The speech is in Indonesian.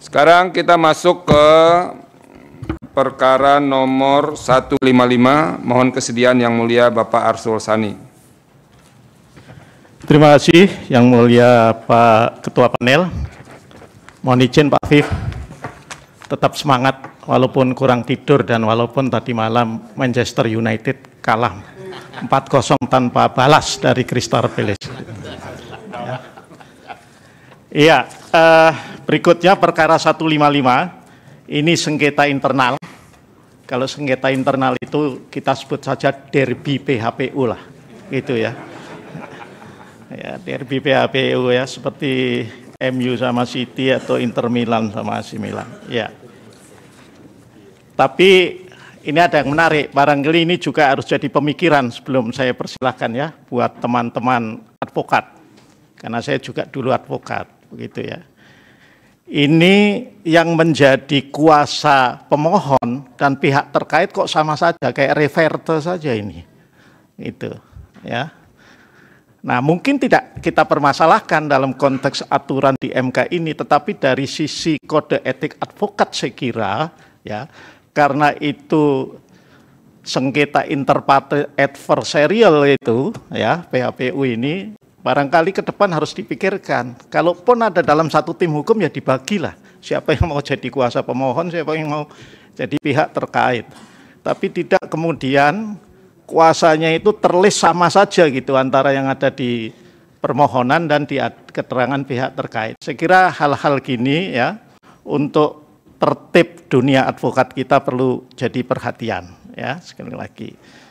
Sekarang kita masuk ke perkara nomor 155. Mohon kesediaan yang mulia Bapak Arsul Sani. Terima kasih yang mulia Pak Ketua Panel. Mohon izin Pak Fif, tetap semangat walaupun kurang tidur dan walaupun tadi malam Manchester United kalah 4-0 tanpa balas dari Crystal Palace. Iya, uh, berikutnya perkara 155, ini sengketa internal. Kalau sengketa internal itu kita sebut saja derby PHPU lah, gitu ya. Ya, derby PHPU ya, seperti MU sama City atau Inter Milan sama AC Milan, ya. Tapi ini ada yang menarik, barangkali ini juga harus jadi pemikiran sebelum saya persilahkan ya buat teman-teman advokat. Karena saya juga dulu advokat begitu ya. Ini yang menjadi kuasa pemohon dan pihak terkait kok sama saja kayak reverter saja ini. Itu ya. Nah, mungkin tidak kita permasalahkan dalam konteks aturan di MK ini, tetapi dari sisi kode etik advokat saya kira ya, karena itu sengketa interparty adversarial itu ya PHPU ini barangkali ke depan harus dipikirkan. Kalaupun ada dalam satu tim hukum ya dibagilah. Siapa yang mau jadi kuasa pemohon, siapa yang mau jadi pihak terkait. Tapi tidak kemudian kuasanya itu terlis sama saja gitu antara yang ada di permohonan dan di keterangan pihak terkait. Saya kira hal-hal gini ya untuk tertib dunia advokat kita perlu jadi perhatian ya sekali lagi.